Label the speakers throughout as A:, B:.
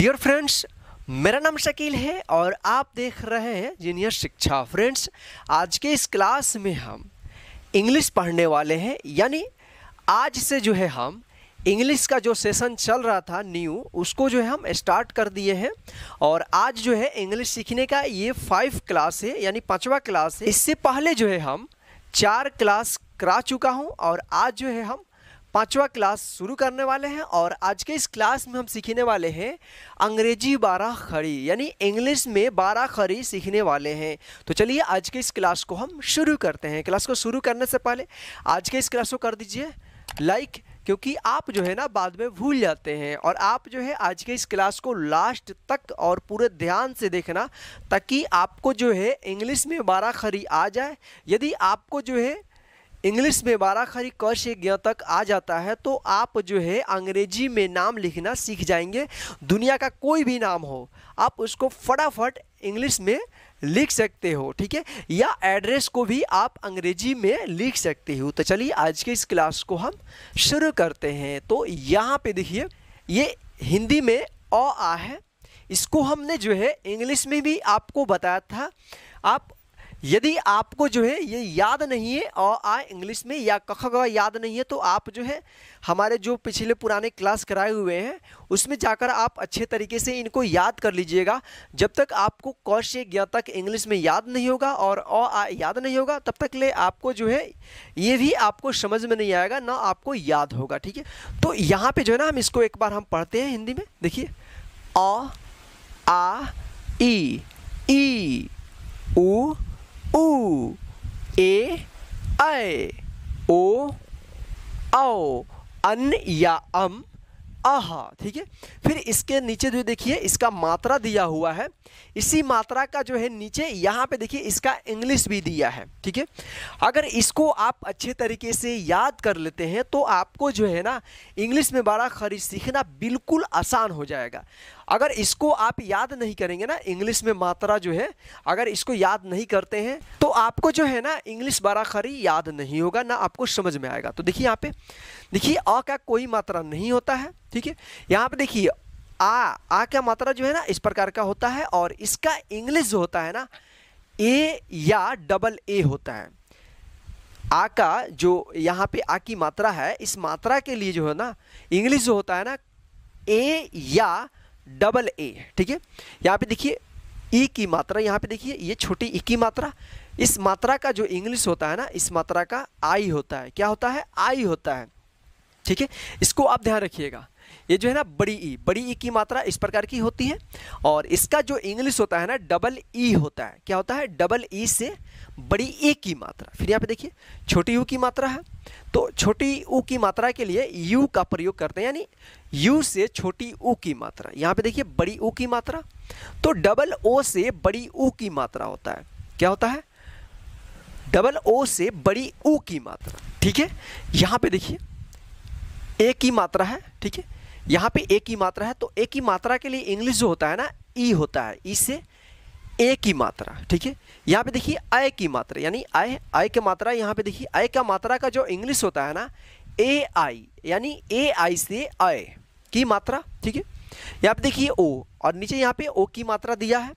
A: Dear friends मेरा नाम शकील है और आप देख रहे हैं जीनियर शिक्षा फ्रेंड्स आज के इस क्लास में हम इंग्लिश पढ़ने वाले हैं यानी आज से जो है हम इंग्लिश का जो सेशन चल रहा था न्यू उसको जो है हम स्टार्ट कर दिए हैं और आज जो है इंग्लिश सीखने का ये फाइव क्लास है यानी पांचवा क्लास है इससे पहले जो है हम चार क्लास करा चुका हूँ और आज जो है हम पांचवा क्लास शुरू करने वाले हैं और आज के इस क्लास में हम सीखने वाले हैं अंग्रेजी बारह खड़ी यानी इंग्लिश में बारह खड़ी सीखने वाले हैं तो चलिए आज के इस क्लास को हम शुरू करते हैं क्लास को शुरू करने से पहले आज के इस क्लास को कर दीजिए लाइक क्योंकि आप जो है ना बाद में भूल जाते हैं और आप जो है आज के इस क्लास को लास्ट तक और पूरे ध्यान से देखना ताकि आपको जो है इंग्लिश में बारह खरी आ जाए यदि आपको जो है इंग्लिश में बारह खरी क से ज्ञ तक आ जाता है तो आप जो है अंग्रेजी में नाम लिखना सीख जाएंगे दुनिया का कोई भी नाम हो आप उसको फटाफट इंग्लिश में लिख सकते हो ठीक है या एड्रेस को भी आप अंग्रेजी में लिख सकते हो तो चलिए आज के इस क्लास को हम शुरू करते हैं तो यहाँ पे देखिए ये हिंदी में अ आ है इसको हमने जो है इंग्लिश में भी आपको बताया था आप यदि आपको जो है ये याद नहीं है और आ इंग्लिश में या कख याद नहीं है तो आप जो है हमारे जो पिछले पुराने क्लास कराए हुए हैं उसमें जाकर आप अच्छे तरीके से इनको याद कर लीजिएगा जब तक आपको क से ज्ञा तक इंग्लिश में याद नहीं होगा और अ आ याद नहीं होगा तब तक ले आपको जो है ये भी आपको समझ में नहीं आएगा ना आपको याद होगा ठीक है तो यहाँ पर जो है ना हम इसको एक बार हम पढ़ते हैं हिंदी में देखिए अ आ ई ई ऊ ऊ ए अय ओ औ अन या अम आहा ठीक है फिर इसके नीचे जो देखिए इसका मात्रा दिया हुआ है इसी मात्रा का जो है नीचे यहाँ पे देखिए इसका इंग्लिश भी दिया है ठीक है अगर इसको आप अच्छे तरीके से याद कर लेते हैं तो आपको जो है ना इंग्लिश में बड़ा खरीद सीखना बिल्कुल आसान हो जाएगा अगर इसको आप याद नहीं करेंगे ना इंग्लिश में मात्रा जो है अगर इसको याद नहीं करते हैं तो आपको जो है ना इंग्लिश बारा खरी याद नहीं होगा ना आपको समझ में आएगा तो देखिए यहाँ पे देखिए अ का कोई मात्रा नहीं होता है ठीक है यहाँ पे देखिए आ आ का मात्रा जो है ना इस प्रकार का होता है और इसका इंग्लिश जो होता है ना ए या डबल ए होता है आ का जो यहाँ पे आ की मात्रा है इस मात्रा के लिए जो है ना इंग्लिश जो होता है ना ए या डबल ए ठीक है यहाँ पे देखिए ई की मात्रा यहाँ पे देखिए ये छोटी ई की मात्रा इस मात्रा का जो इंग्लिश होता है ना इस मात्रा का आई होता है क्या होता है आई होता है ठीक है इसको आप ध्यान रखिएगा ये जो है ना बड़ी ई e, बड़ी ई e की मात्रा इस प्रकार की होती है और इसका जो इंग्लिश होता है ना डबल ई e होता है क्या होता है डबल ई से बड़ी ए की मात्रा फिर यहाँ पे देखिए छोटी यू की मात्रा है तो छोटी ऊ की मात्रा के लिए यू का प्रयोग करते हैं यानी यू से छोटी ऊ की मात्रा यहाँ पे देखिए बड़ी ऊ की मात्रा तो डबल ओ से बड़ी ऊ की मात्रा होता है क्या होता है डबल ओ से बड़ी ऊ की मात्रा ठीक है यहाँ पे देखिए ए की मात्रा है ठीक है यहाँ पे ए की मात्रा है तो ए की मात्रा के लिए इंग्लिश जो होता है ना ई होता है ई से ए की मात्रा ठीक है यहाँ पे देखिए आय की मात्रा यानी आय आय की मात्रा यहाँ पे देखिए आय का मात्रा का जो इंग्लिश होता है ना ए आई यानी ए आई से आय की मात्रा ठीक है यहाँ पे देखिए ओ और नीचे यहाँ पे ओ की मात्रा दिया है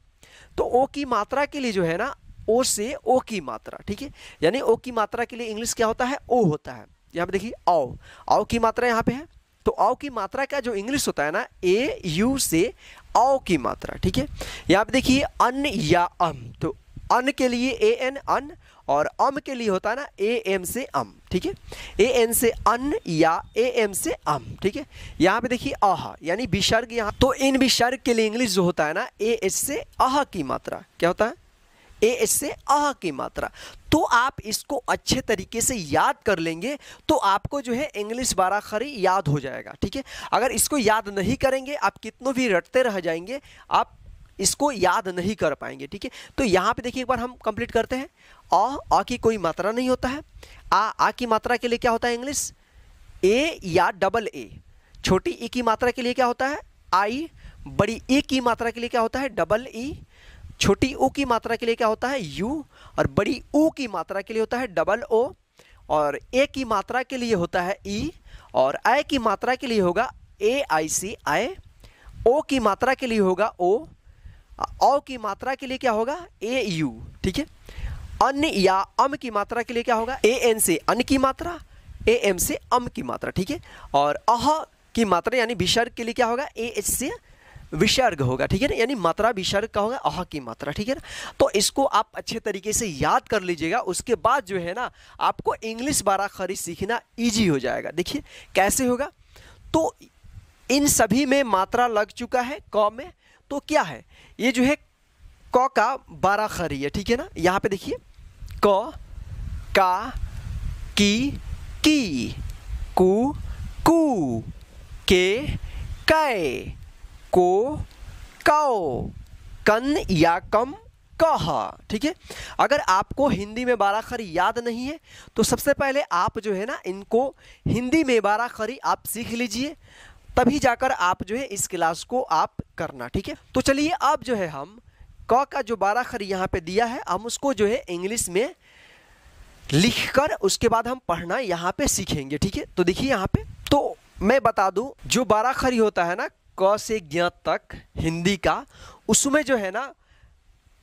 A: तो ओ की मात्रा के लिए जो है ना ओ से ओ की मात्रा ठीक है यानी ओ की मात्रा के लिए इंग्लिश क्या होता है ओ होता है यहाँ पे देखिए आओ आओ की मात्रा यहाँ पे है तो आओ की मात्रा का जो इंग्लिश होता है ना ए यू से आओ की मात्रा ठीक है यहाँ पे देखिए अन या अम तो अन के लिए ए एन अन और अम के लिए होता है ना ए एम से अम ठीक है ए एन से अन या ए एम से अम ठीक है यहाँ पे देखिए अह यानी विसर्ग यहाँ तो इन विसर्ग के लिए इंग्लिश जो होता है ना ए एच से अह की मात्रा क्या होता है ए एच से अह की मात्रा तो आप इसको अच्छे तरीके से याद कर लेंगे तो आपको जो है इंग्लिश बाराखरी याद हो जाएगा ठीक है अगर इसको याद नहीं करेंगे आप कितनों भी रटते रह जाएंगे आप इसको याद नहीं कर पाएंगे ठीक है तो यहाँ पे देखिए एक बार हम कंप्लीट करते हैं अ अ की कोई मात्रा नहीं होता है आ आ की मात्रा के लिए क्या होता है इंग्लिश ए या डबल ए छोटी ई की मात्रा के लिए क्या होता है आई बड़ी ई की मात्रा के लिए क्या होता है डबल ई छोटी ओ की मात्रा के लिए क्या होता है यू और बड़ी ओ की मात्रा के लिए होता है डबल ओ और ए की मात्रा के लिए होता है ई e और आई की मात्रा के लिए होगा ए आई सी आई ओ की मात्रा के लिए होगा ओ औ की मात्रा के लिए क्या होगा ए यू ठीक है अन्य या अम की मात्रा के लिए क्या होगा ए एन से अन की मात्रा ए एम से अम की मात्रा ठीक है और अह की मात्रा यानी विसर्ग के लिए क्या होगा ए एच से विसर्ग होगा ठीक है ना यानी मात्रा विसर्ग का होगा अह की मात्रा ठीक है ना तो इसको आप अच्छे तरीके से याद कर लीजिएगा उसके बाद जो है ना आपको इंग्लिश बारा खरी सीखना ईजी हो जाएगा देखिए कैसे होगा तो इन सभी में मात्रा लग चुका है क में तो क्या है ये जो है क का बारा खरी है ठीक है ना यहाँ पे देखिए क का की की कु कु के कै को कौ कन या कम कह ठीक है अगर आपको हिंदी में बारा खरी याद नहीं है तो सबसे पहले आप जो है ना इनको हिंदी में बारा खरी आप सीख लीजिए तभी जाकर आप जो है इस क्लास को आप करना ठीक है तो चलिए अब जो है हम क का जो बारा खरी यहाँ पे दिया है हम उसको जो है इंग्लिश में लिखकर उसके बाद हम पढ़ना यहाँ पे सीखेंगे ठीक है तो देखिए यहाँ पे तो मैं बता दूं जो बारा खरी होता है ना क से ज्ञ तक हिंदी का उसमें जो है ना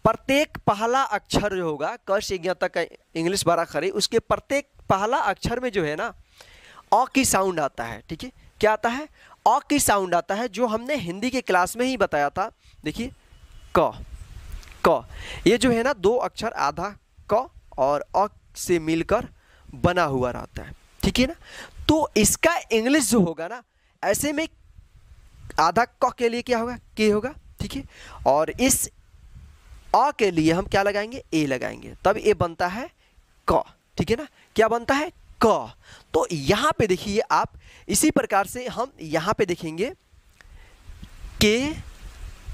A: प्रत्येक पहला अक्षर जो होगा क से ज्ञ तक इंग्लिश बारा खरी उसके प्रत्येक पहला अक्षर में जो है ना अ की साउंड आता है ठीक है क्या आता है अ की साउंड आता है जो हमने हिंदी के क्लास में ही बताया था देखिए क क ये जो है ना दो अक्षर आधा क और अ से मिलकर बना हुआ रहता है ठीक है ना तो इसका इंग्लिश जो होगा ना ऐसे में आधा क के लिए क्या होगा के होगा ठीक है और इस अ के लिए हम क्या लगाएंगे ए लगाएंगे तब ए बनता है क ठीक है ना क्या बनता है क तो यहाँ पे देखिए आप इसी प्रकार से हम यहाँ पे देखेंगे के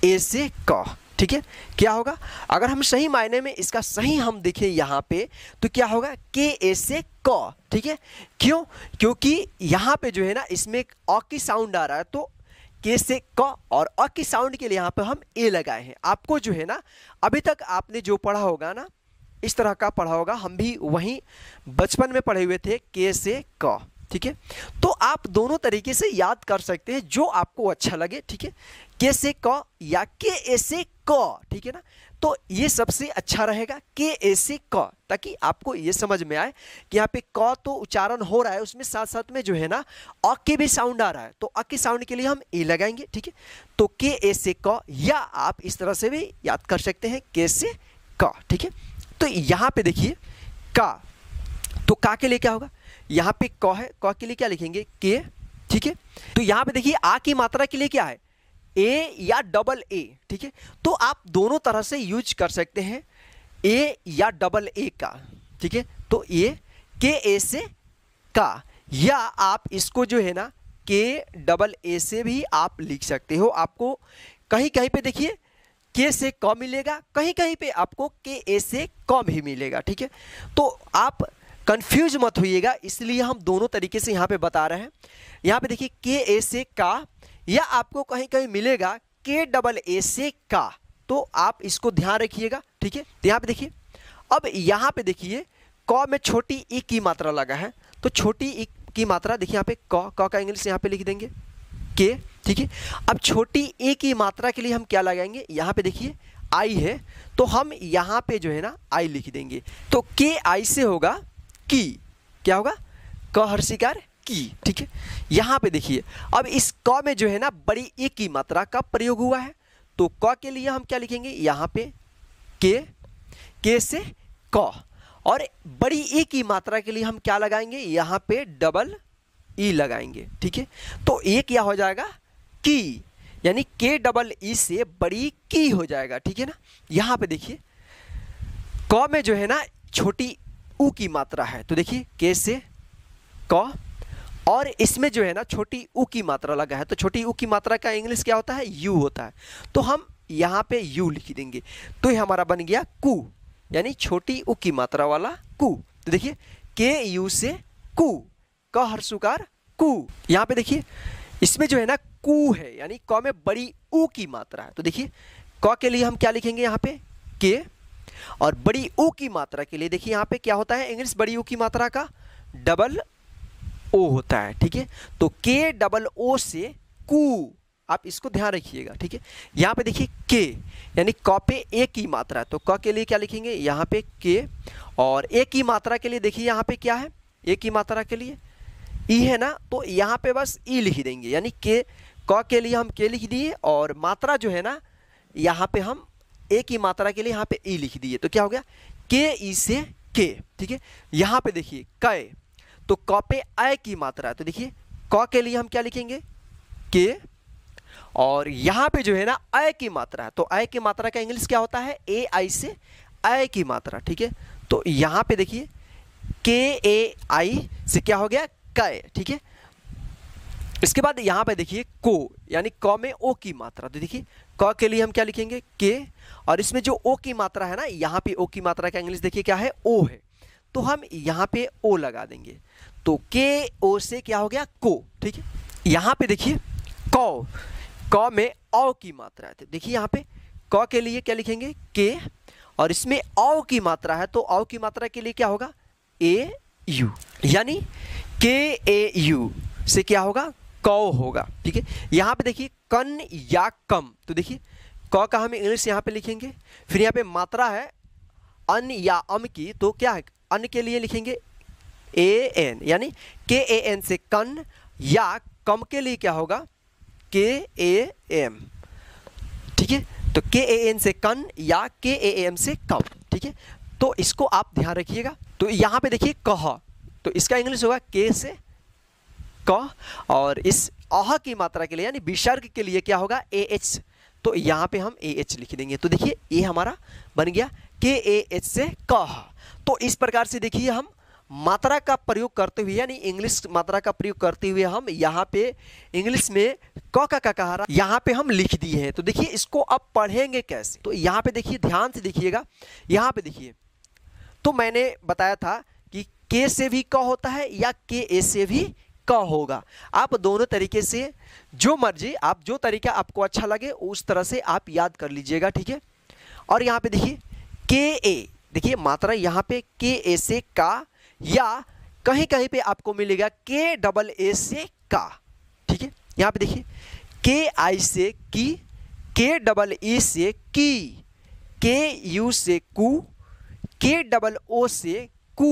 A: ए से क ठीक है क्या होगा अगर हम सही मायने में इसका सही हम देखें यहाँ पे तो क्या होगा के ए से क ठीक है क्यों क्योंकि यहाँ पे जो है ना इसमें अ की साउंड आ रहा है तो के से क और अ की साउंड के लिए यहाँ पर हम ए लगाए हैं आपको जो है ना अभी तक आपने जो पढ़ा होगा ना इस तरह का पढ़ा होगा हम भी वहीं बचपन में पढ़े हुए थे के से क ठीक है तो आप दोनों तरीके से याद कर सकते हैं जो आपको अच्छा लगे ठीक है के से क या के ए से क ठीक है ना तो ये सबसे अच्छा रहेगा के ए सी क ताकि आपको ये समझ में आए कि यहाँ पे क तो उच्चारण हो रहा है उसमें साथ साथ में जो है ना अ के भी साउंड आ रहा है तो अ के साउंड के लिए हम ए लगाएंगे ठीक है तो के ए से क या आप इस तरह से भी याद कर सकते हैं के से क ठीक है तो यहाँ पे देखिए का तो का के लिए क्या होगा यहाँ पे क है क के लिए क्या लिखेंगे के ठीक है तो यहाँ पे देखिए आ की मात्रा के लिए क्या है ए या डबल ए ठीक है तो आप दोनों तरह से यूज कर सकते हैं ए या डबल ए का ठीक है तो ए के ए से का या आप इसको जो है ना के डबल ए से भी आप लिख सकते हो आपको कहीं कहीं पे देखिए के से क मिलेगा कहीं कहीं पे आपको के ए से क भी मिलेगा ठीक है तो आप कंफ्यूज मत होइएगा इसलिए हम दोनों तरीके से यहाँ पे बता रहे हैं यहाँ पे देखिए के ए से का या आपको कहीं कहीं मिलेगा के डबल ए से का तो आप इसको ध्यान रखिएगा ठीक है तो यहाँ पे देखिए अब यहाँ पे देखिए क में छोटी ई e की मात्रा लगा है तो छोटी ई e की मात्रा देखिए यहाँ पे क क का इंग्लिश यहाँ पे लिख देंगे के ठीक है अब छोटी ए e की मात्रा के लिए हम क्या लगाएंगे यहाँ पे देखिए आई है तो हम यहाँ पे जो है ना आई लिख देंगे तो के आई से होगा की क्या होगा क हर्षिकार की ठीक है यहां पे देखिए अब इस क में जो है ना बड़ी ए e की मात्रा का प्रयोग हुआ है तो क के लिए हम क्या लिखेंगे यहां पे के के से क और बड़ी ए e की मात्रा के लिए हम क्या लगाएंगे यहां पे डबल ई e लगाएंगे ठीक है तो ए क्या हो जाएगा की यानी के डबल ई से बड़ी की हो जाएगा ठीक है ना यहां पे देखिए क में जो है ना छोटी ऊ की मात्रा है तो देखिए के से क और इसमें जो है ना छोटी ऊ की मात्रा लगा है तो छोटी ऊ की मात्रा का इंग्लिश क्या होता है यू होता है तो हम यहाँ पे यू लिख देंगे तो ये हमारा बन गया कु यानी छोटी उ की मात्रा वाला कु तो देखिए के यू से कु क हर्षुकार कु यहाँ पे देखिए इसमें जो है ना कु है यानी क में बड़ी उ की मात्रा है तो देखिए क के लिए हम क्या लिखेंगे यहाँ पे के और बड़ी उ की मात्रा के लिए देखिए यहाँ पे क्या होता है इंग्लिश बड़ी उ की मात्रा का डबल ओ होता है ठीक है तो के डबल ओ से कू आप इसको ध्यान रखिएगा ठीक है यहाँ पे देखिए के यानी क पे ए की मात्रा है तो क के लिए क्या लिखेंगे यहाँ पे के और ए की मात्रा के लिए देखिए यहाँ पे क्या है ए की मात्रा के लिए ई e है ना तो यहाँ पे बस ई e लिख देंगे यानी के क के लिए हम के लिख दिए और मात्रा जो है ना यहाँ पे हम ए की मात्रा के लिए यहाँ पे ई e लिख दिए तो क्या हो गया के ई से के ठीक है यहाँ पे देखिए कै तो क पे आय की मात्रा है तो देखिए क के लिए हम क्या लिखेंगे के और यहां पे जो है ना अय की मात्रा है तो अय की मात्रा का इंग्लिश क्या होता है ए आई से अय की मात्रा ठीक है तो यहां पे देखिए के ए आई से क्या हो गया कय ठीक है इसके बाद यहां पे देखिए को यानी क में ओ की मात्रा तो देखिए क के लिए हम क्या लिखेंगे के और इसमें जो ओ की मात्रा है ना यहां पे ओ की मात्रा का इंग्लिश देखिए क्या है ओ है तो हम यहां पे ओ लगा देंगे तो के ओ से क्या हो गया को ठीक है यहाँ पे देखिए क क में अ की मात्रा है देखिए यहाँ पे क के लिए क्या लिखेंगे के और इसमें औ की मात्रा है तो औ की मात्रा के लिए क्या होगा ए यू यानी के ए यू से क्या होगा क होगा ठीक है यहाँ पे देखिए कन या कम तो देखिए क का हम इंग्लिश यहाँ पे लिखेंगे फिर यहाँ पे मात्रा है अन या अम की तो क्या है अन के लिए लिखेंगे ए एन यानी के ए एन से कन या कम के लिए क्या होगा के ए एम ठीक है तो के ए एन से कन या के ए एम से कम ठीक है तो इसको आप ध्यान रखिएगा तो यहाँ पे देखिए कह तो इसका इंग्लिश होगा के से क और इस अह की मात्रा के लिए यानी विसर्ग के लिए क्या होगा ए एच तो यहाँ पे हम ए एच लिख देंगे तो देखिए ये हमारा बन गया के ए एच से कह तो इस प्रकार से देखिए हम मात्रा का प्रयोग करते हुए यानी इंग्लिश मात्रा का प्रयोग करते हुए हम यहाँ पे इंग्लिश में क का कह रहा यहाँ पे हम लिख दिए हैं तो देखिए इसको अब पढ़ेंगे कैसे तो यहाँ पे देखिए ध्यान से देखिएगा यहाँ पे देखिए तो मैंने बताया था कि के से भी क होता है या के ए से भी क होगा आप दोनों तरीके से जो मर्जी आप जो तरीका आपको अच्छा लगे उस तरह से आप याद कर लीजिएगा ठीक है और यहाँ पे देखिए के ए देखिए मात्रा यहाँ पे के ए से का या कहीं कहीं पे आपको मिलेगा के डबल ए से का ठीक है यहाँ पे देखिए के आई से की के डबल ई से की के यू से कू के डबल ओ से कू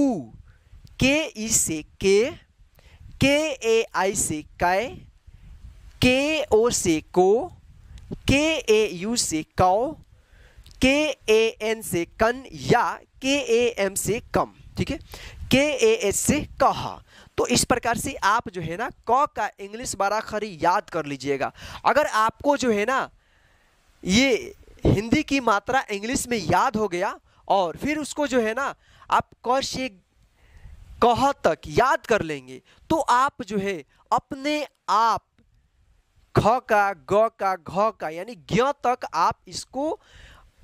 A: के ई से के के ए आई से कै के ओ से को के ए यू से कौ के ए एन से कन या के ए एम से कम ठीक है के ए एस से कह तो इस प्रकार से आप जो है ना क का इंग्लिश बराखरी याद कर लीजिएगा अगर आपको जो है ना ये हिंदी की मात्रा इंग्लिश में याद हो गया और फिर उसको जो है ना आप क से कह तक याद कर लेंगे तो आप जो है अपने आप ख का ग का घ का यानी ज्ञ तक आप इसको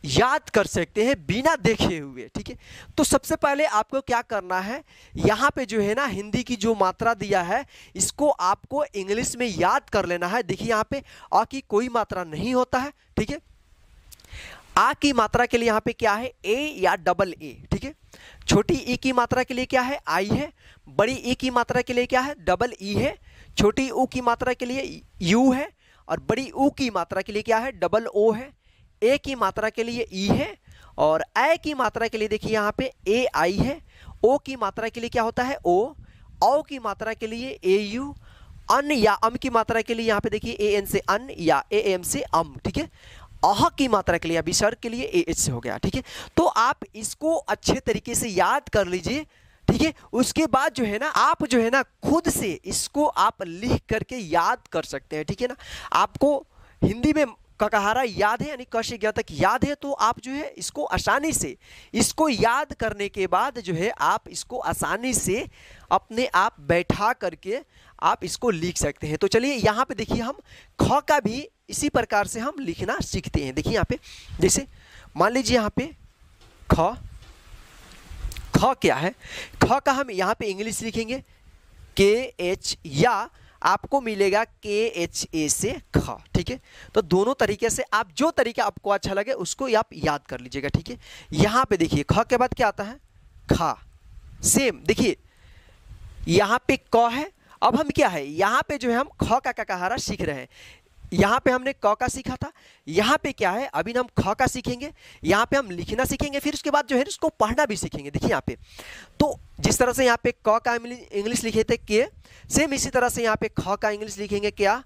A: याद कर सकते हैं बिना देखे हुए ठीक है तो सबसे पहले आपको क्या करना है यहाँ पे जो है ना हिंदी की जो मात्रा दिया है इसको आपको इंग्लिश में याद कर लेना है देखिए यहाँ पे आ की कोई मात्रा नहीं होता है ठीक है आ की मात्रा के लिए यहाँ पे क्या है ए या डबल ए ठीक है छोटी ई की मात्रा के लिए क्या है आई है बड़ी ई की मात्रा के लिए क्या है डबल ई है छोटी ऊ की मात्रा के लिए यू है और बड़ी ऊ की मात्रा के लिए क्या है डबल ओ है ए की मात्रा के लिए ई e है और ए की मात्रा के लिए देखिए यहाँ पे ए आई है ओ की मात्रा के लिए क्या होता है ओ औ की मात्रा के लिए ए यू अन या अम की मात्रा के लिए यहाँ पे देखिए ए एन से अन या ए एम से अम ठीक है अह की मात्रा के लिए अभी सर के लिए ए एच से हो गया ठीक है तो आप इसको अच्छे तरीके से याद कर लीजिए ठीक है उसके बाद जो है ना आप जो है ना खुद से इसको आप लिख करके याद कर सकते हैं ठीक है ना आपको हिंदी में ककहारा याद है यानी कश ज्ञातक याद है तो आप जो है इसको आसानी से इसको याद करने के बाद जो है आप इसको आसानी से अपने आप बैठा करके आप इसको लिख सकते हैं तो चलिए यहाँ पे देखिए हम ख का भी इसी प्रकार से हम लिखना सीखते हैं देखिए यहाँ पे जैसे मान लीजिए यहाँ पे ख ख क्या है ख का हम यहाँ पे इंग्लिश लिखेंगे के एच या आपको मिलेगा के एच ए से ख ठीक है तो दोनों तरीके से आप जो तरीका आपको अच्छा लगे उसको आप याद कर लीजिएगा ठीक है यहाँ पे देखिए ख के बाद क्या आता है खा सेम देखिए यहाँ पे क है अब हम क्या है यहाँ पे जो है हम ख का ककाहारा सीख रहे हैं यहाँ पे हमने क का सीखा था यहाँ पे क्या है अभी हम ख का सीखेंगे यहाँ पे हम लिखना सीखेंगे फिर उसके बाद जो है उसको पढ़ना भी सीखेंगे देखिए यहाँ पे तो जिस तरह से यहाँ पे क का इंग्लिश लिखे थे के सेम इसी तरह से यहाँ पे ख का इंग्लिश लिखेंगे क्या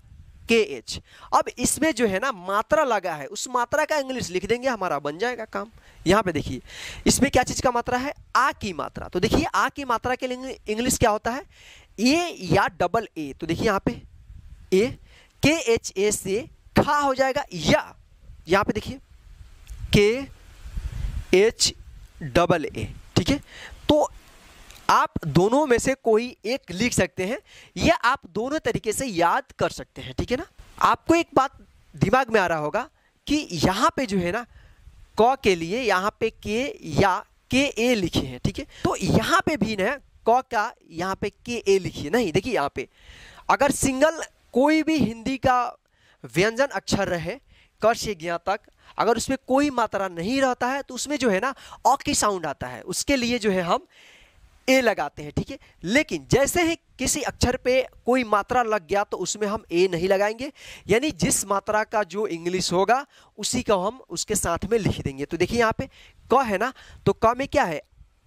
A: के एच अब इसमें जो है ना मात्रा लगा है उस मात्रा का इंग्लिश लिख देंगे हमारा बन जाएगा काम यहाँ पे देखिए इसमें क्या चीज़ का मात्रा है आ की मात्रा तो देखिए आ की मात्रा के लिए इंग्लिश क्या होता है ए या डबल ए तो देखिए यहाँ पे ए के एच ए से खा हो जाएगा या यहाँ पे देखिए के एच डबल ए ठीक है तो आप दोनों में से कोई एक लिख सकते हैं या आप दोनों तरीके से याद कर सकते हैं ठीक है ना आपको एक बात दिमाग में आ रहा होगा कि यहाँ पे जो है ना क के लिए यहाँ पे के या के ए लिखे हैं ठीक है तो यहाँ पे भी ना क का यहाँ पे के ए लिखिए नहीं देखिए यहाँ पे अगर सिंगल कोई भी हिंदी का व्यंजन अक्षर अच्छा रहे क से ज्ञा तक अगर उसमें कोई मात्रा नहीं रहता है तो उसमें जो है ना अ की साउंड आता है उसके लिए जो है हम ए लगाते हैं ठीक है लेकिन जैसे ही किसी अक्षर पे कोई मात्रा लग गया तो उसमें हम ए नहीं लगाएंगे यानी जिस मात्रा का जो इंग्लिश होगा उसी को हम उसके साथ में लिख देंगे तो देखिए यहाँ पे क है ना तो क में क्या है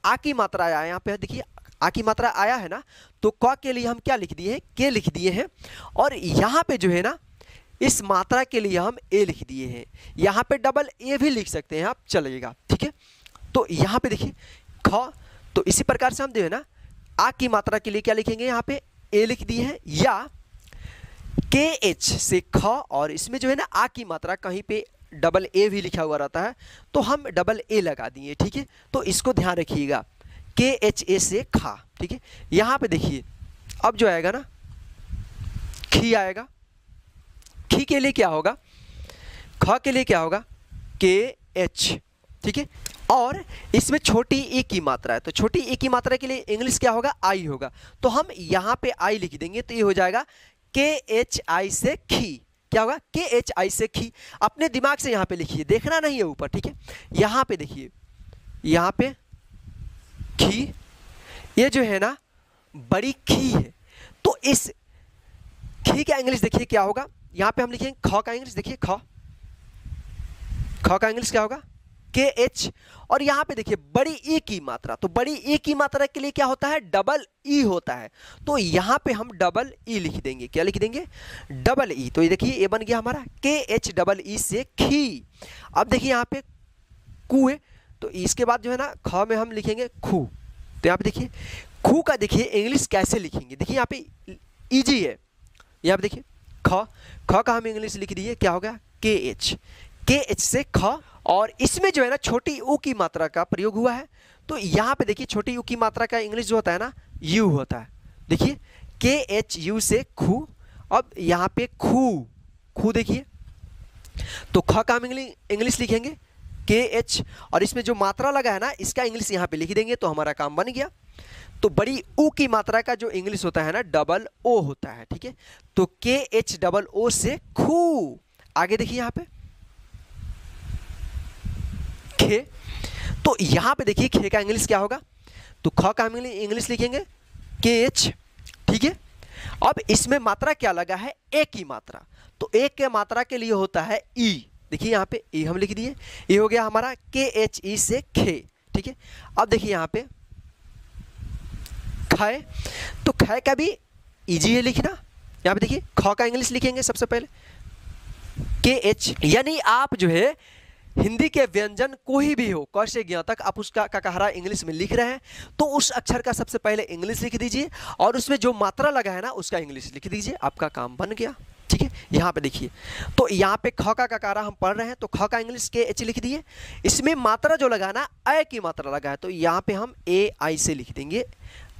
A: आ की मात्रा यहाँ पे देखिए आ की मात्रा आया है ना तो क के लिए हम क्या लिख दिए हैं के लिख दिए हैं और यहाँ पे जो है ना इस मात्रा के लिए हम ए लिख दिए हैं यहाँ पे डबल ए भी लिख सकते हैं आप चलेगा ठीक है तो यहाँ पे देखिए ख तो इसी प्रकार से हम जो है ना आ की मात्रा के लिए क्या लिखेंगे यहाँ पे ए लिख दिए हैं या के एच से ख और इसमें जो है ना आ की मात्रा कहीं पे डबल ए भी लिखा हुआ रहता है तो हम डबल ए लगा दिए ठीक है तो इसको ध्यान रखिएगा के एच ए से खा ठीक है यहाँ पे देखिए अब जो आएगा ना खी आएगा खी के लिए क्या होगा ख के लिए क्या होगा के एच ठीक है और इसमें छोटी ए e की मात्रा है तो छोटी ए e की मात्रा के लिए इंग्लिश क्या होगा आई होगा तो हम यहाँ पे आई लिख देंगे तो ये हो जाएगा के एच आई से खी क्या होगा के एच आई से खी अपने दिमाग से यहाँ पे लिखिए देखना नहीं है ऊपर ठीक है यहाँ पे देखिए यहाँ पे खी ये जो है ना बड़ी खी है तो इस खी का इंग्लिश देखिए क्या होगा यहाँ पे हम लिखेंगे ख का इंग्लिश देखिए ख ख का इंग्लिश क्या होगा के एच और यहाँ पे देखिए बड़ी ई e की मात्रा तो बड़ी ई e की मात्रा के लिए क्या होता है डबल ई e होता है तो यहाँ पे हम डबल ई लिख देंगे क्या लिख देंगे डबल ई तो ये देखिए ये बन गया हमारा के एच डबल ई से खी अब देखिए यहाँ पे कुएं तो इसके बाद जो है ना ख में हम लिखेंगे खू तो यहाँ पे देखिए खू का देखिए इंग्लिश कैसे लिखेंगे देखिए यहाँ पे ईजी e है यहाँ पे देखिए ख ख का हम इंग्लिश लिख दिए क्या हो गया के एच के एच से ख और इसमें जो है ना छोटी ऊ की मात्रा का प्रयोग हुआ है तो यहाँ पे देखिए छोटी ऊ की मात्रा का इंग्लिश जो होता है ना यू होता है देखिए के एच यू से खू अब यहाँ पे खू खू देखिए तो ख का हम इंग्लिश लिखेंगे के एच और इसमें जो मात्रा लगा है ना इसका इंग्लिश यहाँ पे लिख देंगे तो हमारा काम बन गया तो बड़ी ऊ की मात्रा का जो इंग्लिश होता है ना डबल ओ होता है ठीक है तो के एच डबल ओ से खू आगे देखिए यहाँ पे खे तो यहाँ पे देखिए खे का इंग्लिश क्या होगा तो ख का हम इंग्लिश लिखेंगे के एच ठीक है अब इसमें मात्रा क्या लगा है ए की मात्रा तो ए के मात्रा के लिए होता है ई e। देखिए यहाँ पे ए हम लिख दिए ये हो गया हमारा के एच ई से खे ठीक है अब देखिए यहाँ पे खय तो खय का भी इजी है लिखना यहाँ पे देखिए ख का इंग्लिश लिखेंगे सबसे पहले के एच यानी आप जो है हिंदी के व्यंजन कोई भी हो क से ज्ञा तक आप उसका का कहरा इंग्लिश में लिख रहे हैं तो उस अक्षर का सबसे पहले इंग्लिश लिख दीजिए और उसमें जो मात्रा लगा है ना उसका इंग्लिश लिख दीजिए आपका काम बन गया यहाँ पे देखिए तो यहाँ पे ख का ककारा हम पढ़ रहे हैं तो ख का इंग्लिश के एच लिख दिए इसमें मात्रा जो लगाना अय की मात्रा लगा है तो यहाँ पे हम ए आई से लिख देंगे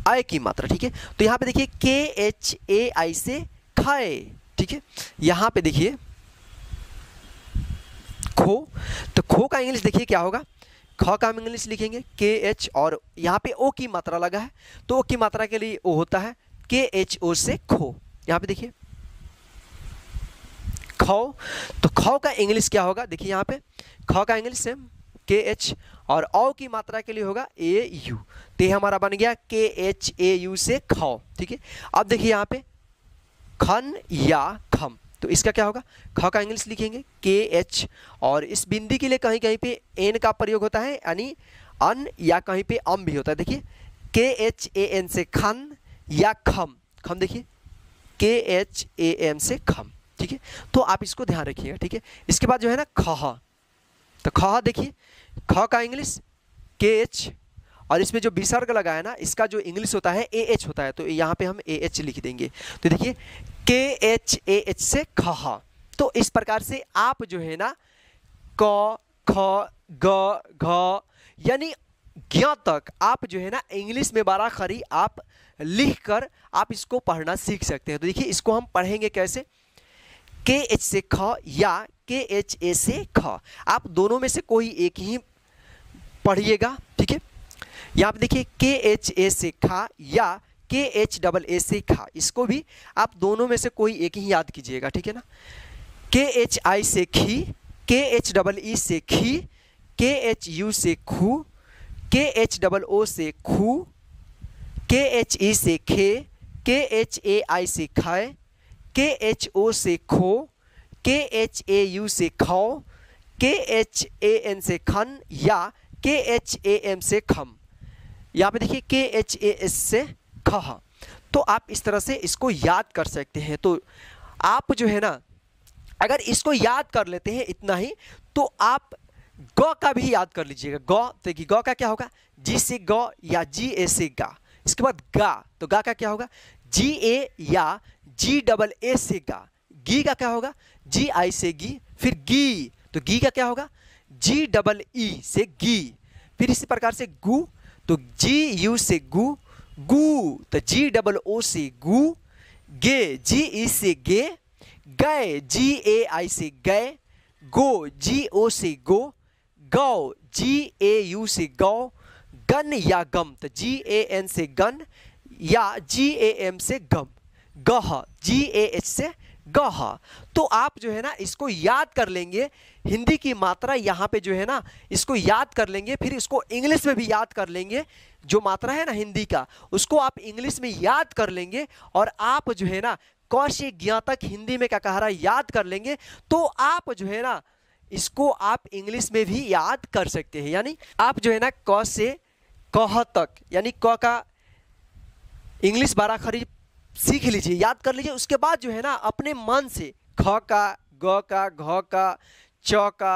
A: अय की मात्रा ठीक है तो यहाँ पे देखिए के एच ए आई से खाए ठीक है यहाँ पे देखिए खो तो खो का इंग्लिश देखिए क्या होगा ख का हम इंग्लिश लिखेंगे के एच और यहाँ पे ओ की मात्रा लगा है तो ओ की मात्रा के लिए ओ होता है के एच ओ से खो यहाँ पे देखिए खौ तो खौ का इंग्लिश क्या होगा देखिए यहाँ पे खौ का इंग्लिश सेम के एच और औ की मात्रा के लिए होगा ए यू तो ये हमारा बन गया के एच ए यू से खौ ठीक है अब देखिए यहाँ पे खन या खम तो इसका क्या होगा ख का इंग्लिश लिखेंगे के एच और इस बिंदी के लिए कहीं कहीं पे एन का प्रयोग होता है यानी अन या कहीं पे अम भी होता है देखिए के एच ए एन से खन या खम खम देखिए के एच ए एम से खम ठीक है तो आप इसको ध्यान रखिएगा ठीक है इसके बाद जो है ना खह तो खह देखिए ख का इंग्लिश के एच और इसमें जो विसर्ग लगा है ना इसका जो इंग्लिश होता है ए एच होता है तो यहाँ पे हम ए एच लिख देंगे तो देखिए के एच ए एच से खह तो इस प्रकार से आप जो है ना क ख ग घ यानी ज्ञ तक आप जो है ना इंग्लिश में बारा खरी आप लिख कर आप इसको पढ़ना सीख सकते हैं तो देखिए इसको हम पढ़ेंगे कैसे के एच से ख या के एच ए से ख आप दोनों में से कोई एक ही पढ़िएगा ठीक है यहाँ पर देखिए के एच ए से खा या के एच डबल ए से खा इसको भी आप दोनों में से कोई एक ही याद कीजिएगा ठीक है ना के एच आई से खी के एच डबल ई से खी के एच यू से खू के एच डबल ओ से खू के एच ई से खे के एच ए आई से खाए के एच ओ से खो के एच ए यू से खाओ के एच ए एन से खन या के एच ए एम से खम यहाँ पे देखिए के एच ए एस से खह तो आप इस तरह से इसको याद कर सकते हैं तो आप जो है ना अगर इसको याद कर लेते हैं इतना ही तो आप ग का भी याद कर लीजिएगा ग देखिए ग का क्या होगा जी से ग या जी ए से गा इसके बाद गा तो गा का क्या होगा जी ए या जी डबल ए से गा गी का क्या होगा जी आई से गी फिर गी तो गी का क्या होगा जी डबल ई से गी फिर इसी प्रकार से गु तो जी यू से गु गु तो जी डबल ओ से गु गे जी ई से गे गए जी ए आई से गए गो जी ओ से गो गौ जी ए यू से गौ गन या गम तो जी ए एन से गन या जी ए एम से गम गह जी ए एच से गह तो आप जो है ना इसको याद कर लेंगे हिंदी की मात्रा यहाँ पे जो है ना इसको याद कर लेंगे फिर इसको इंग्लिश में भी याद कर लेंगे जो मात्रा है ना हिंदी का उसको आप इंग्लिश में याद कर लेंगे और आप जो है ना कौश ज्ञातक हिंदी में क्या कह रहा है याद कर लेंगे तो आप जो है ना इसको आप इंग्लिश में भी याद कर सकते हैं यानी आप जो है ना कौश से कह तक यानी क का इंग्लिश खरी सीख लीजिए याद कर लीजिए उसके बाद जो है ना अपने मन से ख का ग का घ का च का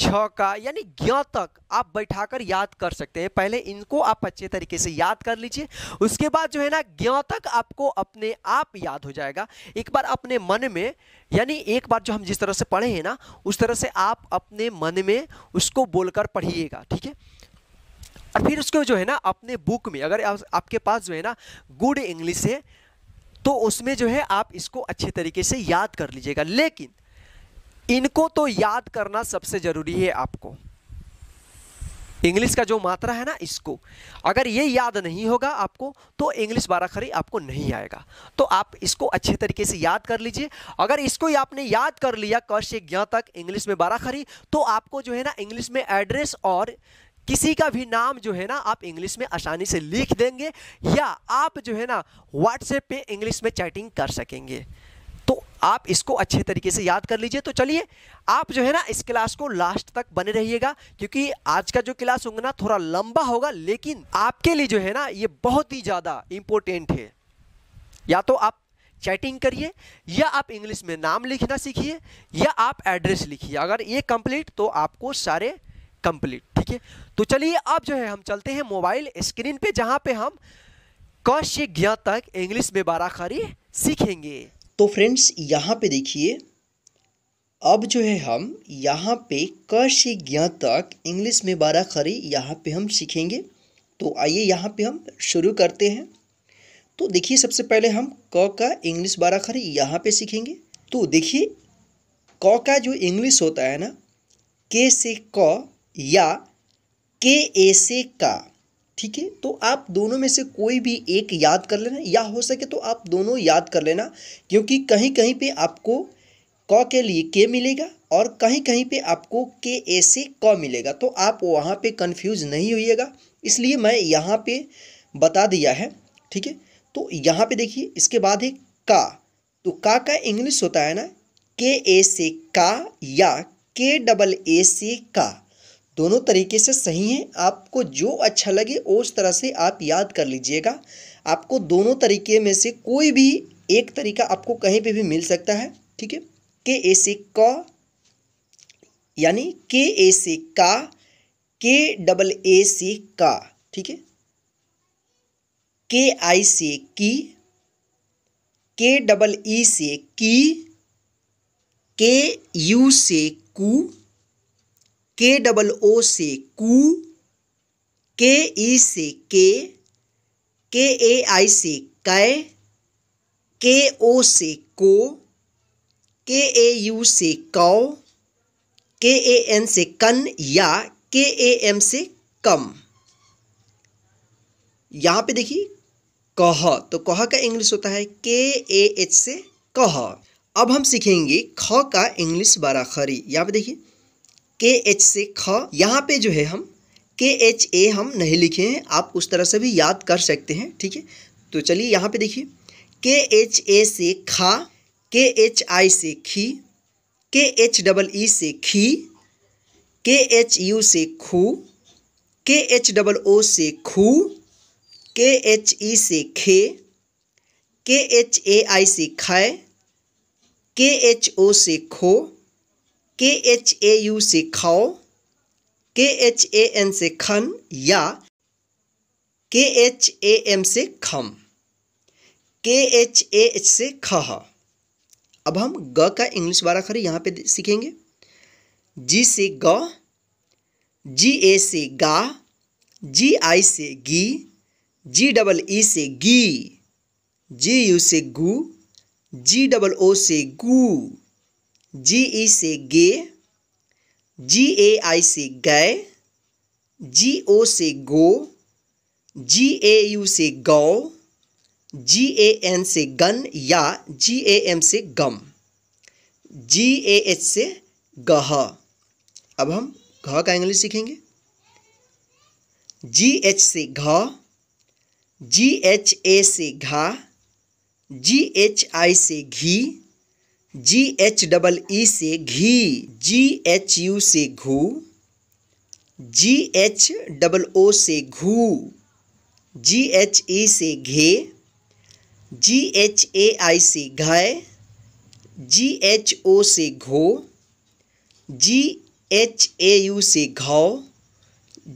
A: छ का यानी ज्ञ तक आप बैठाकर याद कर सकते हैं पहले इनको आप अच्छे तरीके से याद कर लीजिए उसके बाद जो है ना ज्ञ तक आपको अपने आप याद हो जाएगा एक बार अपने मन में यानी एक बार जो हम जिस तरह से पढ़े हैं ना उस तरह से आप अपने मन में उसको बोलकर पढ़िएगा ठीक है और फिर उसको जो है ना अपने बुक में अगर आप, आपके पास जो है ना गुड इंग्लिश है तो उसमें जो है आप इसको अच्छे तरीके से याद कर लीजिएगा लेकिन इनको तो याद करना सबसे ज़रूरी है आपको इंग्लिश का जो मात्रा है ना इसको अगर ये याद नहीं होगा आपको तो इंग्लिश बाराखरी आपको नहीं आएगा तो आप इसको अच्छे तरीके से याद कर लीजिए अगर इसको ही आपने याद कर लिया क से ज्ञा तक इंग्लिश में बाराखरी तो आपको जो है ना इंग्लिश में एड्रेस और किसी का भी नाम जो है ना आप इंग्लिश में आसानी से लिख देंगे या आप जो है ना व्हाट्सएप पे इंग्लिश में चैटिंग कर सकेंगे तो आप इसको अच्छे तरीके से याद कर लीजिए तो चलिए आप जो है ना इस क्लास को लास्ट तक बने रहिएगा क्योंकि आज का जो क्लास होगा ना थोड़ा लंबा होगा लेकिन आपके लिए जो है ना ये बहुत ही ज़्यादा इम्पोर्टेंट है या तो आप चैटिंग करिए या आप इंग्लिश में नाम लिखना सीखिए या आप एड्रेस लिखिए अगर ये कंप्लीट तो आपको सारे कंप्लीट ठीक है तो चलिए अब जो है हम चलते हैं मोबाइल स्क्रीन पे जहाँ पे हम क से ज्ञा तक इंग्लिश में बाराखारी सीखेंगे तो फ्रेंड्स यहाँ पे देखिए अब जो है हम यहाँ पे क से ज्ञा तक इंग्लिश में बाराखारी खरी यहाँ पे हम सीखेंगे तो आइए यहाँ पे हम शुरू करते हैं तो देखिए सबसे पहले हम क का इंग्लिश बाराखारी खरी यहाँ पे सीखेंगे तो देखिए क का जो इंग्लिश होता है ना के से क या के ए से का ठीक है तो आप दोनों में से कोई भी एक याद कर लेना या हो सके तो आप दोनों याद कर लेना क्योंकि कहीं कहीं पे आपको क के लिए के मिलेगा और कहीं कहीं पे आपको के ए से क मिलेगा तो आप वहाँ पे कंफ्यूज नहीं होइएगा इसलिए मैं यहाँ पे बता दिया है ठीक है तो यहाँ पे देखिए इसके बाद है का तो का का इंग्लिश होता है ना के ए से का या के डबल ए से का दोनों तरीके से सही हैं आपको जो अच्छा लगे उस तरह से आप याद कर लीजिएगा आपको दोनों तरीके में से कोई भी एक तरीका आपको कहीं पे भी मिल सकता है ठीक है के ए से क यानी के ए से का के डबल ए से का ठीक है के आई से की के डबल ई से की के यू से कू के डबल ओ से कू के ई से के के ए आई से कै के ओ से को के ए यू से कौ के ए एन से कन या के ए एम से कम यहाँ पे देखिए कह तो कह का इंग्लिश होता है के ए एच से कह अब हम सीखेंगे ख का इंग्लिश बराखरी यहाँ पे देखिए के एच से ख यहाँ पे जो है हम के एच ए हम नहीं लिखे हैं आप उस तरह से भी याद कर सकते हैं ठीक है तो चलिए यहाँ पे देखिए के एच ए से खा के एच आई से खी के एच डबल ई से खी के एच यू से खू के एच डबल ओ से खू के एच ई से खे के एच ए आई से खाए के एच ओ से खो के एच ए यू से खाओ के एच ए एन से खन या के एच ए एम से खम के एच ए एच से खह अब हम ग का इंग्लिश बारा खरी यहाँ पे सीखेंगे जी से ग जी ए से गा जी आई से गी जी डबल ई से गी जी यू से गु जी डबल ओ से गू जी ई से गे जी ए आई से गए जी ओ से गो जी ए यू से गौ जी ए एन से गन या जी ए एम से गम जी ए एच से गह अब हम घ का इंग्लिश सीखेंगे जी एच से घ जी एच ए से घा जी एच आई से घी जी एच डबल ई से घी जी एच यू से घू जी एच डबल ओ से घू जी एच ई से घे जी एच ए आई से घाय जी एच ओ से घो जी एच ए यू से घाव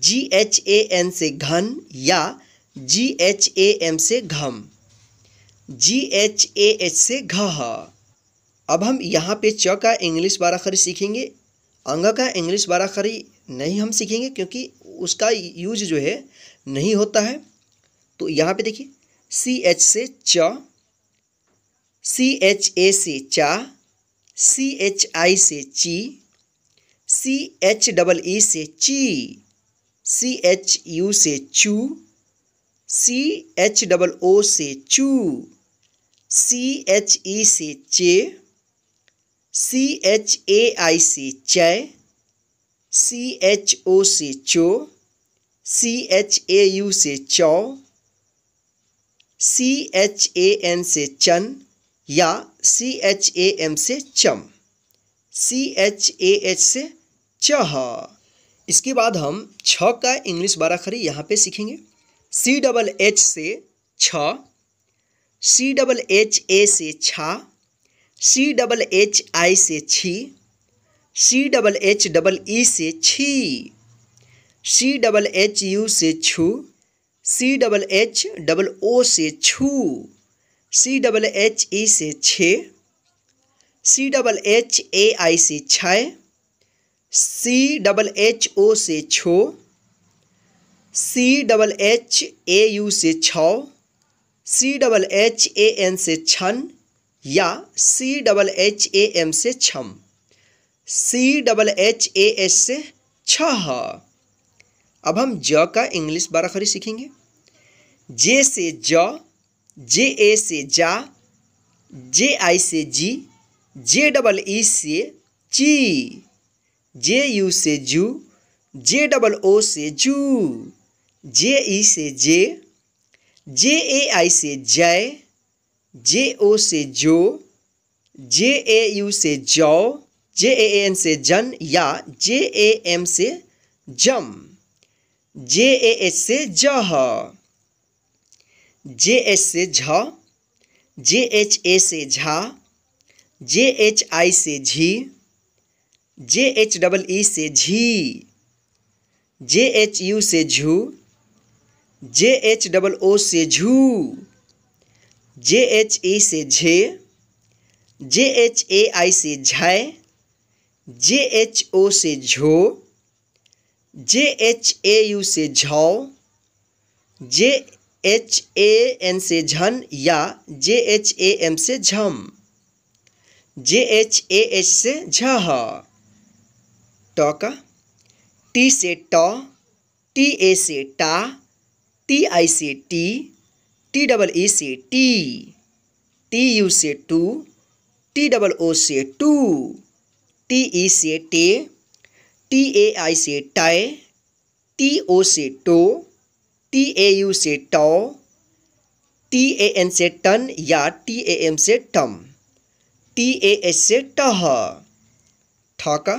A: जी एच ए एन से घन या जी एच ए एम से घम जी एच ए एच से घ अब हम यहाँ पे च का इंग्लिश बाराखरी सीखेंगे अंग का इंग्लिश बाराखरी नहीं हम सीखेंगे क्योंकि उसका यूज जो है नहीं होता है तो यहाँ पे देखिए सी एच से च सी एच ए से चा सी एच आई से ची सी एच डबल ई से ची सी एच यू से चू सी एच डबल ओ से चू सी एच ई से चे सी एच ए आई सी चय सी एच ओ से चो सी एच ए यू से चौ सी एच ए एन से चन या सी एच ए एम से चम सी एच ए एच से चह इसके बाद हम छ का इंग्लिश बाराखरी यहाँ पे सीखेंगे सी डबल एच से छ सी डबल एच ए से छा सी डबल एच आई से छी C double H double E से छी सी डबल एच यू से छू C double H double O से छू सी डबल एच ई से छे सी डबल एच ए आई से छः सी डबल एच ओ से छो C double H A U से छ C double H A N से छन या C double H A M से छम C double H A S से छह अब हम ज का इंग्लिश बाराखरी सीखेंगे जे से ज जे ए से जा जे आई से जी जे डबल ई से ची जे यू से जू जे डबल ओ से जू जे ई से जे जे ए आई से जय जे ओ से जो जे ए यू से जौ जे ए एन से जन या जे ए एम से जम जे ए एच से जह जे एच से झ जे एच ए से झा जे एच आई से झी जे एच डबल ई से झी जे एच यू से झू जे एच डबल ओ से झू जे एच ई से झे जे एच ए आई से झाय जे एच ओ से झो जे एच ए यू से झाओ जे एच ए एन से झन या जे एच ए एम से झम जे एच ए एच से झह ट का टी से ट टी ए से टा टी आई से टी टी डबल ई से टी टी यू से टू टी डबल ओ से टू टी ई से टे टी ए आई से टाए टी ओ से टो टी ए यू से टॉ टी ए एन से टन या टी ए एम से टम टी ए एच से टह ठका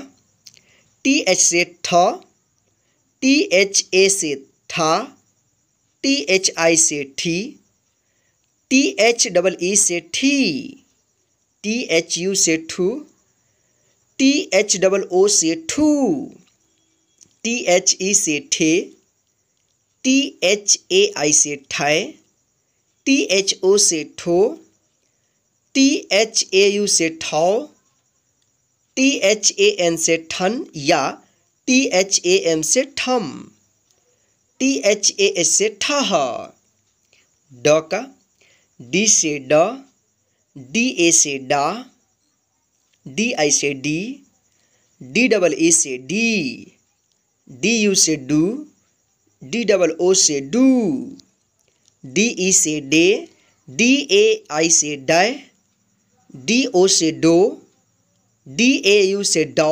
A: टी एच से ठ टी एच ए से था टी एच आई से ठी टी एच डबल ई से ठी टी एच यू से ठू टी एच डबल ओ से ठू टी एच ई से ठे टी एच ए आई से ठाए टी एच ओ से ठो टी एच ए यू से ठाओ टी एच ए एन से ठन या टी एच ए एम से ठम टी एच ए एस से ठह ड का डी से ड डी ए से डा डी आई से डी डी डबल ए से डी डी यू से डू डी डबल ओ से डू डी ई e से डे डी ए आई से डे डी ओ से डो डी ए यू से डॉ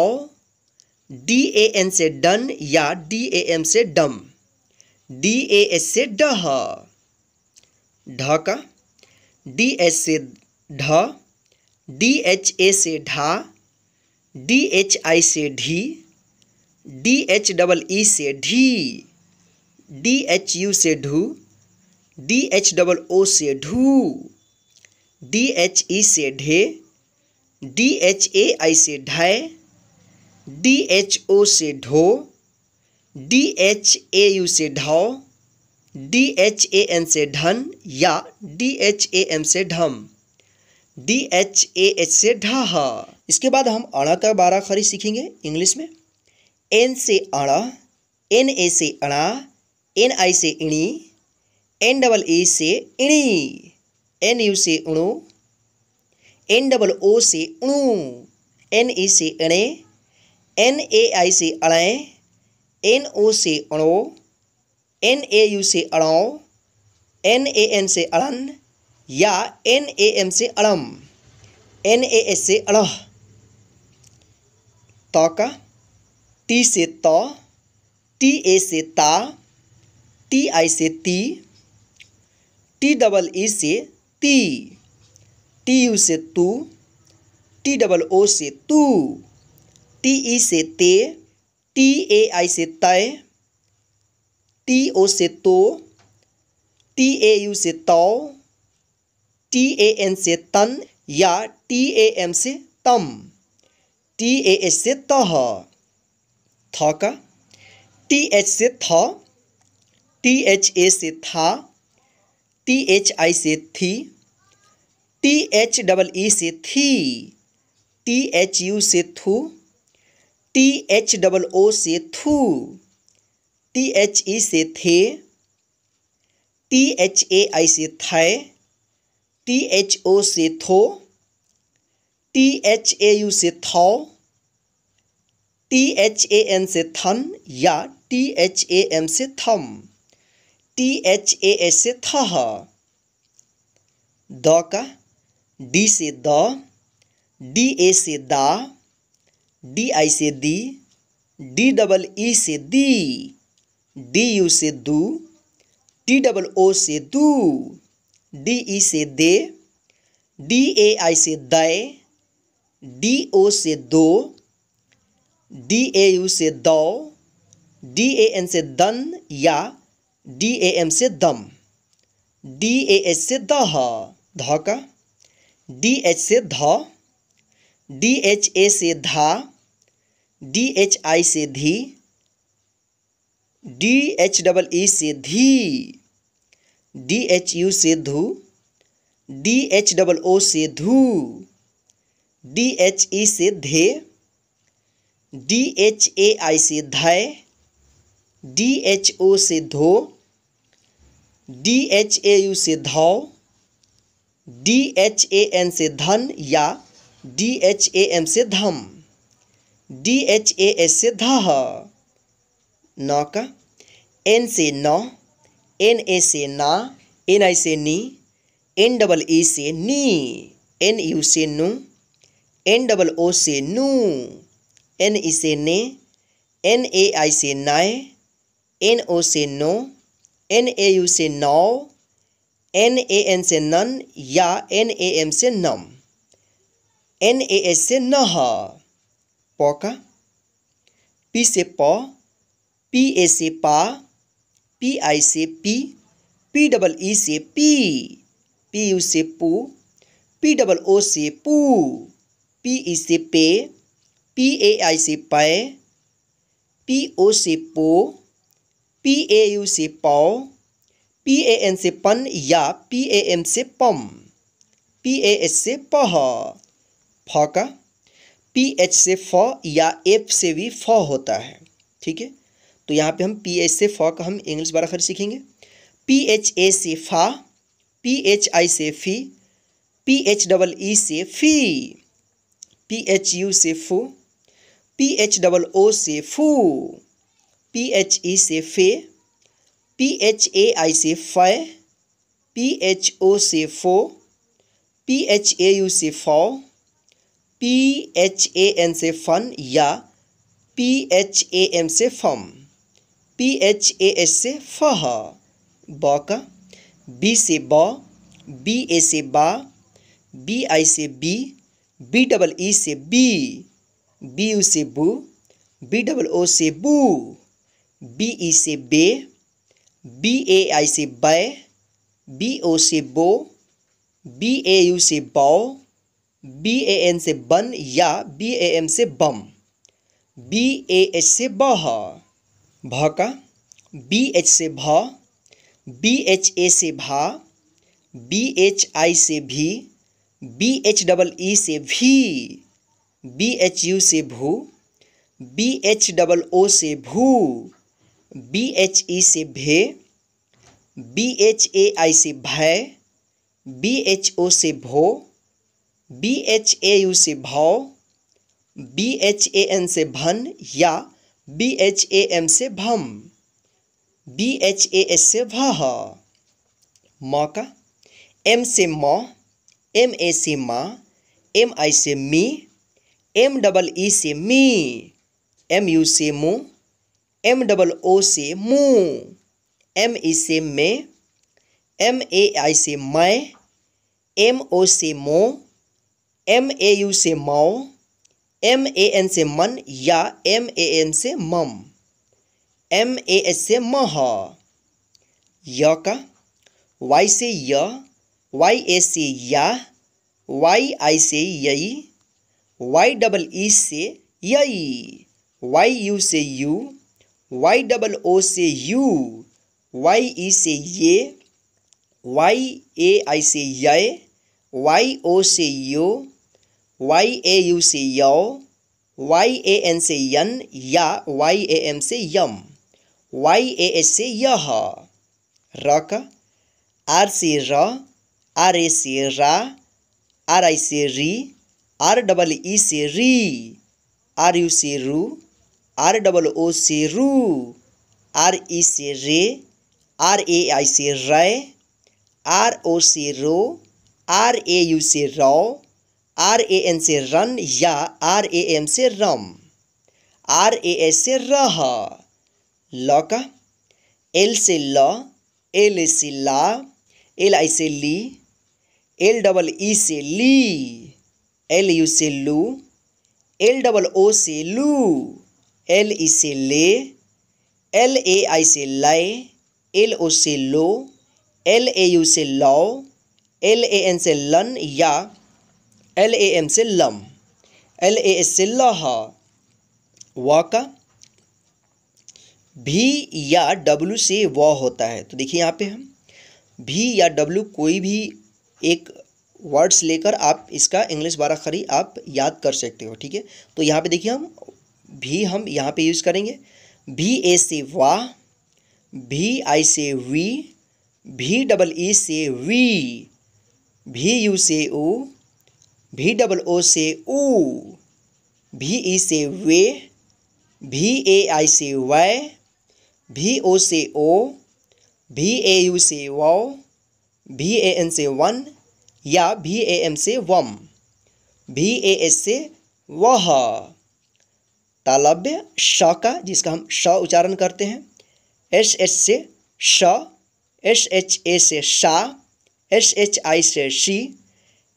A: डी ए एन से डन या डी ए एम से डम डी ए एस से डह ढ डी एच से ढ डी एच ए से ढा डी एच आई से ढी डी एच डबल ई से ढी डी एच यू से ढू डी एच डबल ओ से ढू डी एच ई से ढे डी एच ए आई से ढाए डी एच ओ से ढो डी एच ए यू से ढाओ डी एच ए एन से ढन या डी एच ए एम से ढम डी एच ए एच से ढह इसके बाद हम अड़ा का बारह खरी सीखेंगे इंग्लिश में एन से अणा एन ए से अणा एन आई से इणी एन डबल ए से इणी एन यू से उणु एन डबल ओ से उणु एन ई e से अणे एन ए आई से अणे एन ओ से अणो एन ए यू से अड़ाओ एन ए एन से अड़न या एन ए एम से अड़म एन ए एस से अड़ह त का टी से त टी ए से ता टी आई से ती टी डबल ई से ती टी यू से तू टी डबल ओ से तू टी ई e से ते टी ए आई से तय टी ओ से तो टी ए यू से तौ टी ए एन से तन या टी ए एम से तम टी ए एच से तह थ का टी एच से थ टी एच ए से था टी एच आई से थी टी एच डबल ई से थी टी एच यू से थू टी एच डबल ओ से थू टी एच ई से थे टी एच ए आई से थाए टी एच ओ से थो टी एच ए यू से थाओ टी एच ए एन से थन या टी एच ए एम से थम टी एच ए एस से थह द का डी से द डी ए से दा डी आई से दी डी डबल ई से दी डी यू से दू टी डबल ओ से दू डी ई से दे डी ए आई से दय डी ओ से दो डी ए यू से दौ डी ए एन से दन या डी ए एम से दम डी ए एच से दह ध का डी एच से ध डी एच ए से धा डी एच आई से धी डी एच डबल ई से धी डी एच यू से धू डी एच डबल ओ से धू डी एच ई से धे डी एच ए आई से धय डी एच ओ से धो डी एच ए यू से धौ डी एच ए एन से धन या डी एच ए एम से धम डी एच ए एस से धह नौ का एन से नौ एन ए से ना एन आई से नी एन डबल ई से नी एन यू से नू एन डबल ओ से नू एन ई से ने एन ए आई से नाए एन ओ से नो एन ए यू से नौ एन ए एन से नन या एन ए एम से नम एन ए एस से नह पौका पी से पौ पी ए से पा पी आई से पी पी डबल ई से पी पी यू से पू पी डबल ओ से पू पी ई से पे पी ए आई से पय पी ओ से पो पी ए यू से पौ पी ए एन से पन या पी ए एम से पम पी ए एच से पह फ का पी एच से फ या एफ से भी फ होता है ठीक है तो यहाँ पे हम पी एच से फॉ का हम इंग्लिश बारह सीखेंगे पी एच ए से फा पी एच आई से फी पी एच डबल ई से फी पी एच यू से फू पी एच डबल ओ से फू पी एच ई से फे पी एच ए आई से फे पी एच ओ से फो पी एच ए यू से फॉ पी एच ए एन से फन या पी एच ए एम से फम पी एच ए एस से फह ब का बी से ब बी ए से बा बी आई से बी बी डबल ई से बी बी यू से बू बी डबल ओ से बू बी ई e से बे बी ए आई से बै बी ओ से बो बी ए यू से बाओ बी ए एन से बन या बी ए एम से बम बी ए एस से बहा भ का बी एच से भ बी एच ए से भा बी एच आई से भी बी एच डबल ई से भी बी एच यू से भू बी एच डबल ओ से भू बी एच ई से भे बी एच ए आई से भय बी एच ओ से भो बी एच ए यू से भाव बी एच ए एन से भन या बी एच ए एम से भम बी एच ए एस से वह मौका एम से मौ एम ए से माँ एम आई से मी एम डबल ई से मी एम यू से मु एम डबल ओ से मु एम ई e से मे एम ए आई से मै एम ओ से मो एम ए यू से माओ एम ए एन से मन या एम ए एम से मम एम ए एस से मह य का वाई से य वाई ए से या वाई आई से यई वाई डबल ई से यई वाई यू से यू वाई डबल ओ से यू वाई ई e से ये वाई ए आई से ये वाई ओ से यो वाई ए यू से यौ वाई ए एन से यन या वाई ए एम से यम वाई ए एच से यह रक आर से र आर ए से रा आर आई से री आर डबल ई से री आर यू से रू आर डबल ओ से रू आर ई से रे आर ए आई से रे आर ओ से रो आर ए यू से रौ आर ए एन से रन या आर ए एम से रम आर ए एस से रह ल का एल से ल एल ए से ला एल आई से ली एल डबल ई से ली एल यू से लू एल डबल ओ से लू एल ई से ले एल ए आई से लय एल ओ से लो एल ए यू से लौ एल ए एन से लन या एल ए एम से लम एल ए एस से लहा वाका भी या डब्लू से व होता है तो देखिए यहाँ पे हम भी या डब्लू कोई भी एक वर्ड्स लेकर आप इसका इंग्लिश बाराखरी आप याद कर सकते हो ठीक है तो यहाँ पे देखिए हम भी हम यहाँ पे यूज़ करेंगे भी ए से वाह भी आई से वी भी डबल ई e से वी भी यू से ओ भी डबल ओ से ऊ भी ई e से वे भी ए आई से वाई भी ओ से ओ भी ए यू से वाओ भी ए एन से वन या भी ए एम से वम भी ए एस से वह तालब्य श का जिसका हम श उच्चारण करते हैं एस एच से श एस एच ए से शा एस एच आई से शी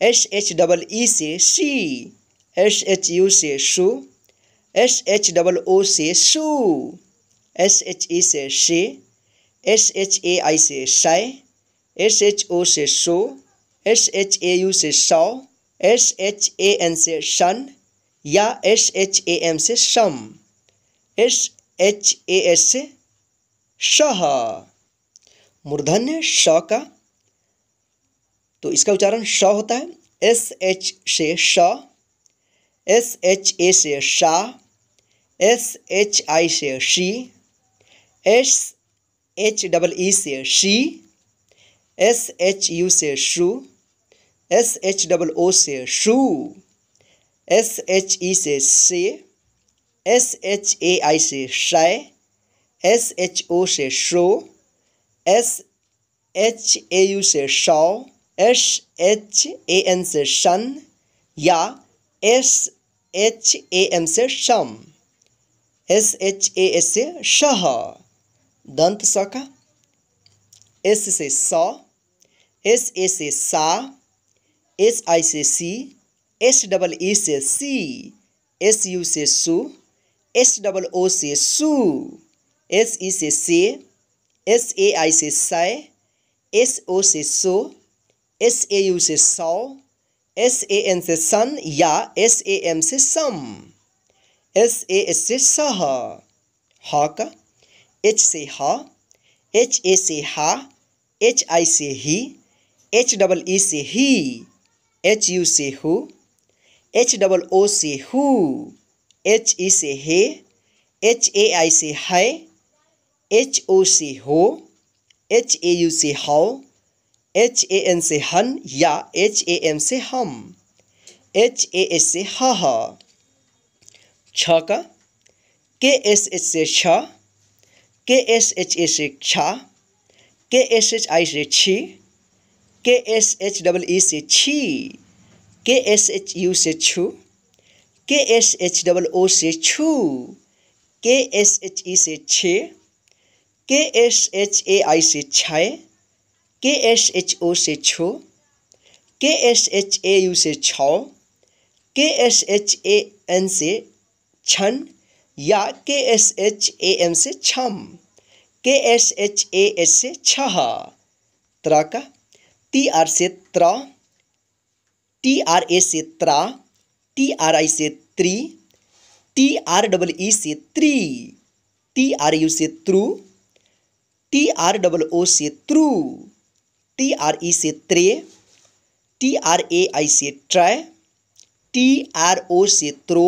A: एस एच डबल ई से सी एस एच यू से शु एस एच डबल ओ से शु एस एच ई से शे एस एच ए आई से शाय एस एच ओ से शो एस एच ए यू से सौ एस एच ए एन से शन या एस एच ए एम से सम एस एच ए एस से शह मूर्धन्य श का तो इसका उच्चारण श होता है एस एच से श एस एच ए से शाह एस एच आई से शी एस एच डबल ई से शी एस एच यू से शू एस एच डबल ओ से शू एस एच ई से से एस एच ए आई से शाय एस एच ओ से शो एस एच ए यू से शॉ एस एच ए एन से शन या एस एच ए एम से शम एस एच ए एस से शह दंत स का एस से स एस ए से सा एस आई से सी एस डबल ई से सी एस यू से सु एस डबल ओ से सु एस ई से से एस ए आई से सै एस ओ से सो एस ए यू से सौ एस ए एन से सन या एस ए एम से सम एस ए एस से सह ह का एच से ह एच ए से हा एच आई से ही एच डबल ई से ही एच यू से हु एच डबल ओ से हु एच ई से हे एच ए आई से है एच ओ से हो एच ए यू से हाउ एच ए एन से हन या एच ए एम से हम एच ए एस से ह छ का के एस एच से छ के एस एच ए से छा के एस एच आई से छी के एस एच डबल ई से छी के एस एच यू से छू के एस एच डबल ओ से छू के एस एच ई से छे के एस एच ए आई से छाए के एस एच ओ से छो के एस एच ए यू से छौ के एस एच ए एन से छन या के एस एच ए एम से छम के एस एच ए एस से छह त्र का टी आर से त्र टी आर ए से त्रा टी आर आई से त्री टी आर डबल ई से त्री टी आर यू से त्रु टी आर डबल ओ से त्रु टी आर ई से त्रे टी आर ए आई से ट्रय टी आर ओ से त्रो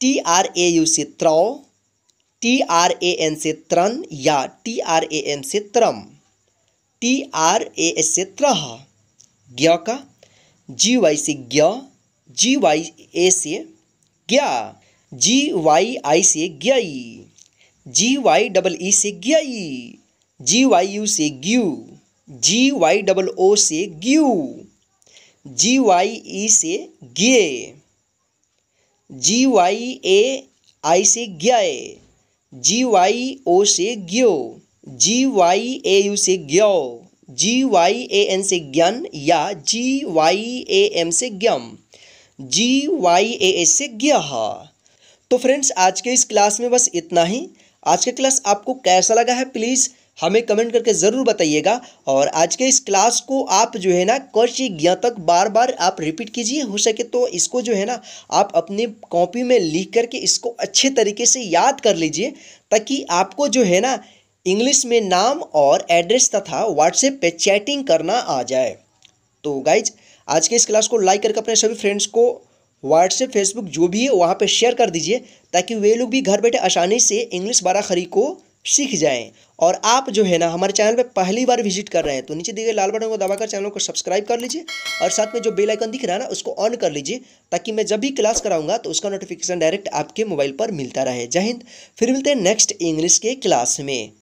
A: टी आर ए यू से त्रौ टी आर ए एन से त्रन या टी आर ए एम से त्रम टी आर ए एस से त्रह ज्ञ का जी वाई से ज्ञ जी वाई ए से ग्या जी वाई आई से ग्यई जी वाई डबल ई से ग्यई जी वाई यू से ग्यू जी वाई डबल ओ से ग्यू जी वाई ई से गे जी वाई ए आई से ग्याए जी वाई ओ से ग्यो जी वाई ए यू से ग्यो जी वाई ए एन से ज्ञान या जी वाई ए एम से ज्ञम जी वाई ए एस से ग्या तो फ्रेंड्स आज के इस क्लास में बस इतना ही आज का क्लास आपको कैसा लगा है प्लीज़ हमें कमेंट करके ज़रूर बताइएगा और आज के इस क्लास को आप जो है ना कौशी ज्ञातक तक बार बार आप रिपीट कीजिए हो सके तो इसको जो है ना आप अपने कॉपी में लिख करके इसको अच्छे तरीके से याद कर लीजिए ताकि आपको जो है ना इंग्लिश में नाम और एड्रेस तथा व्हाट्सएप पे चैटिंग करना आ जाए तो गाइज आज के इस क्लास को लाइक करके अपने सभी फ्रेंड्स को व्हाट्सएप फेसबुक जो भी है वहाँ पर शेयर कर दीजिए ताकि वे लोग भी घर बैठे आसानी से इंग्लिश बाराखरी को सीख जाएं और आप जो है ना हमारे चैनल पे पहली बार विजिट कर रहे हैं तो नीचे दिए गए लाल बटन को दबाकर चैनल को सब्सक्राइब कर लीजिए और साथ में जो बेल आइकन दिख रहा है ना उसको ऑन कर लीजिए ताकि मैं जब भी क्लास कराऊंगा तो उसका नोटिफिकेशन डायरेक्ट आपके मोबाइल पर मिलता रहे जय हिंद फिर मिलते हैं नेक्स्ट इंग्लिश के क्लास में